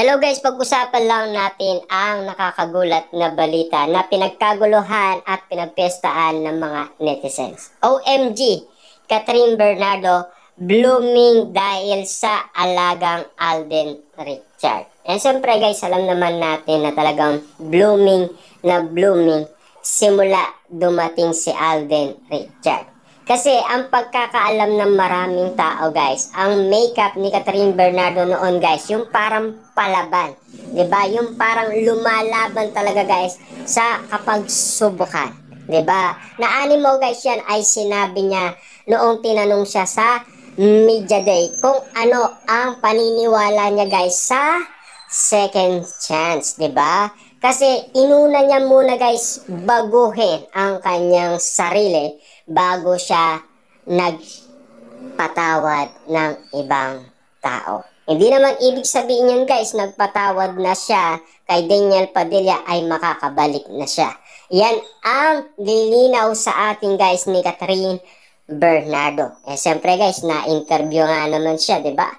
Hello guys, pag-usapan lang natin ang nakakagulat na balita na pinagkaguluhan at pinagpestaan ng mga netizens. OMG, Catherine Bernardo blooming dahil sa alagang Alden Richard. And siyempre guys, alam naman natin na talagang blooming na blooming simula dumating si Alden Richard. Kasi ang pagkakaalam ng maraming tao guys, ang makeup ni Catherine Bernardo noon guys, yung parang palaban. ba diba? Yung parang lumalaban talaga guys sa kapag subukan. ba diba? Na animo guys yan ay sinabi niya noong tinanong siya sa media day kung ano ang paniniwala niya guys sa second chance. ba diba? Kasi inuna niya muna guys baguhin ang kanyang sarili bago siya nagpatawad ng ibang tao. Hindi naman ibig sabihin yan guys, nagpatawad na siya kay Daniel Padilla ay makakabalik na siya. Yan ang lilinaw sa atin guys ni Catherine Bernardo. Eh siyempre guys, na-interview nga naman siya, 'di ba?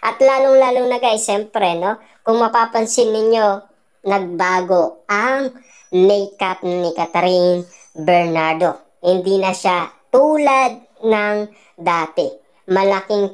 At lalong-lalo na guys, siyempre no, kung mapapansin ninyo, nagbago ang makeup ni Catherine Bernardo. Hindi na siya tulad ng dati. Malaking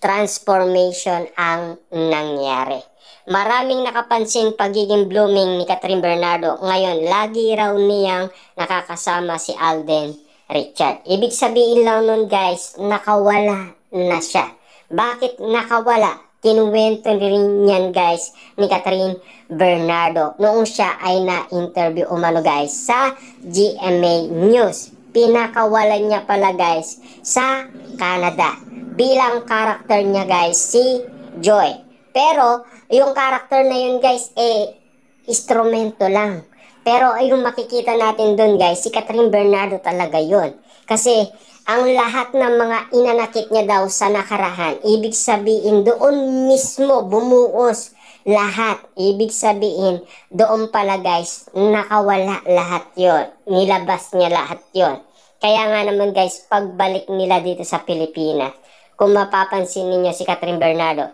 transformation ang nangyari. Maraming nakapansin pagiging blooming ni Catherine Bernardo. Ngayon, lagi raw niyang nakakasama si Alden Richard. Ibig sabihin lang nun guys, nakawala na siya. Bakit nakawala? Kinuwento rin yan guys ni Catherine Bernardo noong siya ay na-interview umano guys sa GMA News. Pinakawalan niya pala guys sa Canada bilang karakter niya guys si Joy. Pero yung karakter na yun guys eh instrumento lang. Pero yung makikita natin doon guys, si Catherine Bernardo talaga yun. Kasi ang lahat ng mga inanakit niya daw sa nakarahan. Ibig sabihin, doon mismo bumuos lahat. Ibig sabihin, doon pala guys, nakawala lahat yon Nilabas niya lahat yon Kaya nga naman guys, pagbalik nila dito sa Pilipinas, kung mapapansin ninyo si Catherine Bernardo,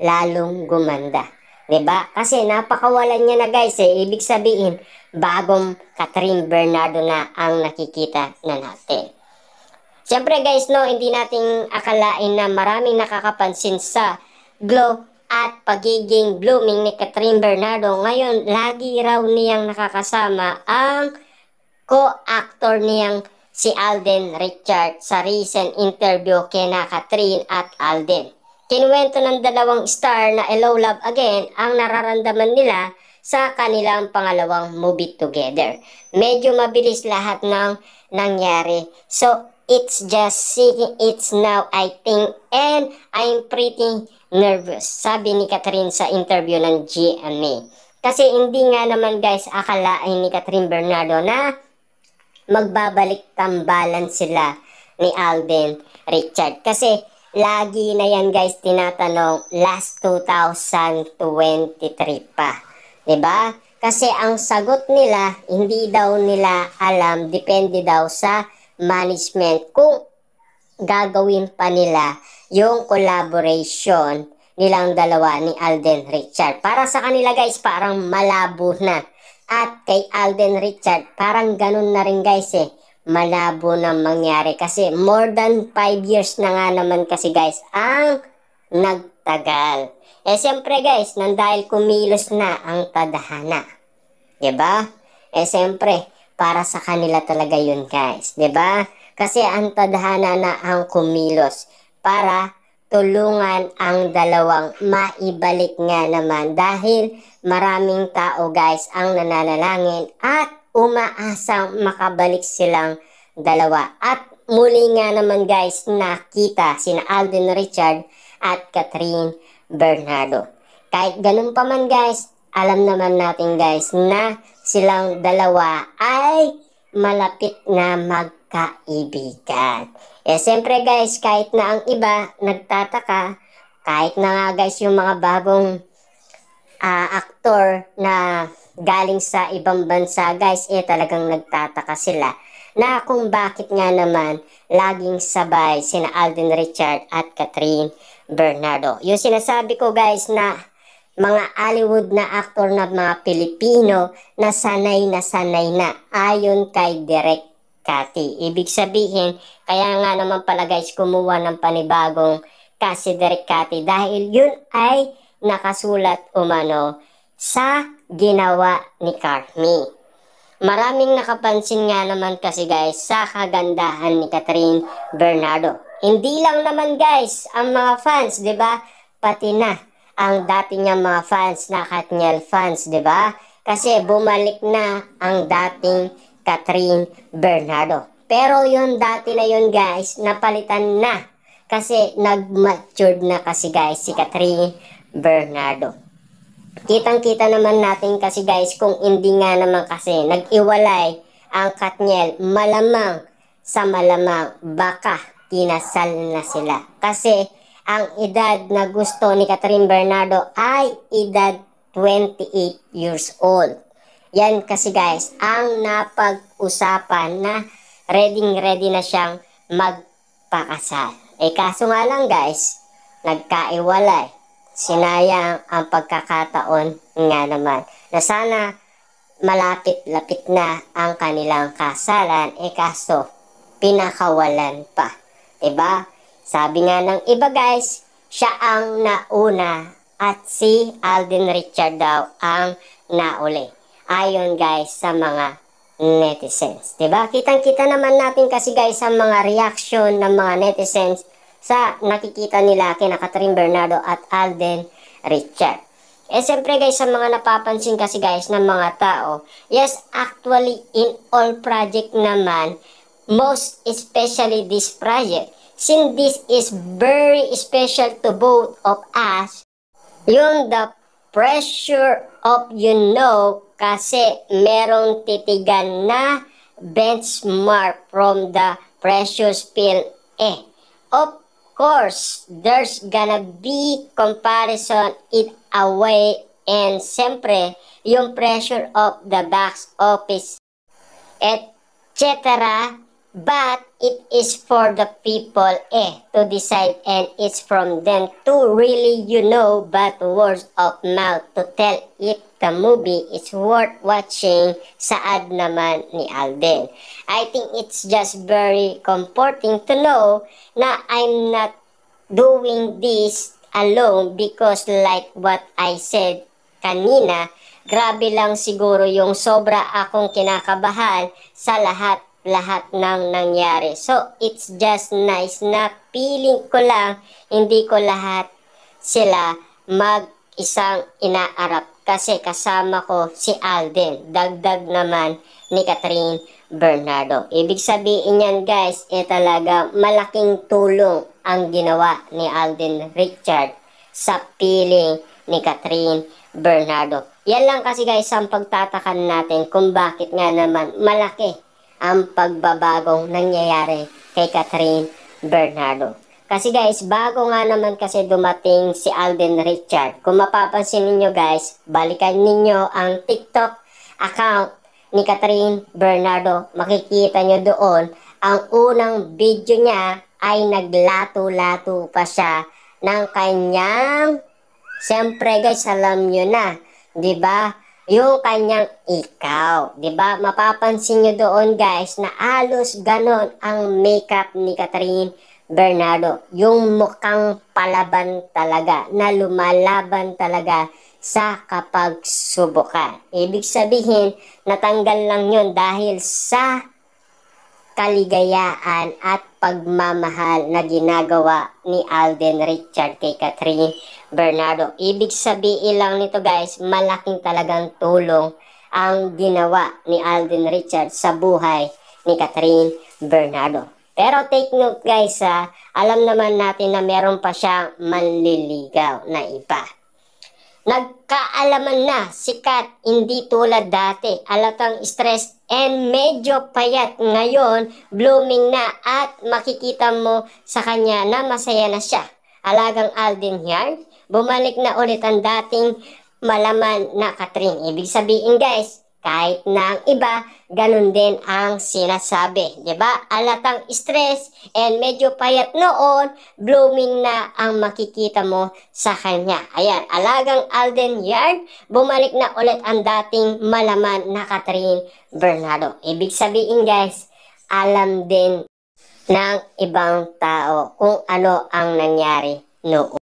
lalong gumanda. 'di ba? Kasi napakawalan niya na guys eh. Ibig sabihin, bagong Catherine Bernardo na ang nakikita na natin. Siyempre guys, no, hindi nating akalain na maraming nakakapansin sa glow at pagiging blooming ni Catherine Bernardo. Ngayon, lagi raw niyang nakakasama ang co-actor niyang si Alden Richard sa recent interview kina Catherine at Alden. Kinuwento ng dalawang star na Hello Love Again ang nararamdaman nila sa kanilang pangalawang movie together. Medyo mabilis lahat ng nangyari. So, It's just seeing it's now, I think, and I'm pretty nervous, sabi ni Catherine sa interview ng GMA. Kasi hindi nga naman guys akalain ni Catherine Bernardo na magbabalik tambalan sila ni Alden Richard. Kasi lagi na yan guys tinatanong last 2023 pa. 'di ba? Kasi ang sagot nila, hindi daw nila alam, depende daw sa management kung gagawin pa nila yung collaboration nilang dalawa ni Alden Richard. Para sa kanila guys, parang malabo na. At kay Alden Richard, parang ganun na rin guys eh. Malabo na mangyari kasi more than 5 years na nga naman kasi guys ang nagtagal. Eh siyempre guys, nang dahil kumilos na ang tadhana. 'Di ba? Eh siyempre, para sa kanila talaga yun guys. ba? Diba? Kasi ang tadhana na ang kumilos para tulungan ang dalawang maibalik nga naman dahil maraming tao guys ang nananalangin at umaasang makabalik silang dalawa. At muli nga naman guys nakita sina Alden Richard at Catherine Bernardo. Kahit ganun pa man guys, alam naman natin guys na silang dalawa ay malapit na magkaibigan. Eh, siyempre guys, kahit na ang iba nagtataka, kahit na nga guys yung mga bagong uh, aktor na galing sa ibang bansa guys, eh talagang nagtataka sila na kung bakit nga naman laging sabay sina Alden Richard at Catherine Bernardo. Yung sinasabi ko guys na mga Hollywood na actor na mga Pilipino na sanay na sanay na ayon kay Direk Kati. Ibig sabihin, kaya nga naman pala guys kumuha ng panibagong kasi Direk Kati dahil yun ay nakasulat umano sa ginawa ni Carmi. Maraming nakapansin nga naman kasi guys sa kagandahan ni Catherine Bernardo. Hindi lang naman guys ang mga fans, 'di ba? Pati na ang dati niya mga fans na Katniel fans, di ba? Kasi bumalik na ang dating Catherine Bernardo. Pero yung dati na yun guys, napalitan na. Kasi nag-matured na kasi guys si Catherine Bernardo. Kitang-kita naman natin kasi guys kung hindi nga naman kasi nag-iwalay ang Katniel malamang sa malamang baka kinasal na sila. Kasi ang edad na gusto ni Catherine Bernardo ay edad 28 years old. Yan kasi guys, ang napag-usapan na ready-ready na siyang magpakasal. Eh kaso nga lang guys, nagkaiwalay. Sinayang ang pagkakataon nga naman. Na sana malapit-lapit na ang kanilang kasalan. Eh kaso, pinakawalan pa. Diba? Sabi nga ng iba guys, siya ang nauna at si Alden Richard daw ang nauli. Ayon guys sa mga netizens. ba? Diba? Kitang-kita naman natin kasi guys sa mga reaction ng mga netizens sa nakikita nila kina Catherine Bernardo at Alden Richard. Eh siyempre guys, sa mga napapansin kasi guys ng mga tao, yes, actually in all project naman, most especially this project, since this is very special to both of us, yung the pressure of you know kasi merong titigan na benchmark from the precious pill eh. Of course, there's gonna be comparison it away and siyempre, yung pressure of the box office, etc but it is for the people eh to decide and it's from them to really you know but words of mouth to tell if the movie is worth watching saad naman ni Alden. I think it's just very comforting to know na I'm not doing this alone because like what I said kanina, grabe lang siguro yung sobra akong kinakabahan sa lahat lahat ng nangyari. So, it's just nice na feeling ko lang, hindi ko lahat sila mag-isang inaarap. Kasi kasama ko si Alden, dagdag naman ni Catherine Bernardo. Ibig sabihin niyan guys, eh talaga malaking tulong ang ginawa ni Alden Richard sa piling ni Catherine Bernardo. Yan lang kasi guys ang pagtatakan natin kung bakit nga naman malaki ang pagbabagong nangyayari kay Catherine Bernardo. Kasi guys, bago nga naman kasi dumating si Alden Richard, kung mapapansin ninyo guys, balikan ninyo ang TikTok account ni Catherine Bernardo. Makikita nyo doon, ang unang video niya ay naglato-lato pa siya ng kanyang... Siyempre guys, alam nyo na, 'di ba? yung kanyang ikaw. ba diba? Mapapansin nyo doon guys na alos ganon ang makeup ni Catherine Bernardo. Yung mukhang palaban talaga na lumalaban talaga sa kapag subukan. Ibig sabihin, natanggal lang yon dahil sa kaligayaan at pagmamahal na ginagawa ni Alden Richard kay Catherine Bernardo. Ibig sabihin lang nito guys, malaking talagang tulong ang ginawa ni Alden Richards sa buhay ni Catherine Bernardo. Pero take note guys ha, alam naman natin na meron pa siyang manliligaw na iba. Nagkaalaman na si Kat, hindi tulad dati. Alatang stress and medyo payat ngayon, blooming na at makikita mo sa kanya na masaya na siya. Alagang Alden Yard, bumalik na ulit ang dating malaman na Katrin. Ibig sabihin guys, kahit na ang iba, ganun din ang sinasabi. ba? Diba? Alatang stress and medyo payat noon, blooming na ang makikita mo sa kanya. Ayan, alagang Alden Yard, bumalik na ulit ang dating malaman na Catherine Bernardo. Ibig sabihin guys, alam din ng ibang tao kung ano ang nangyari noon.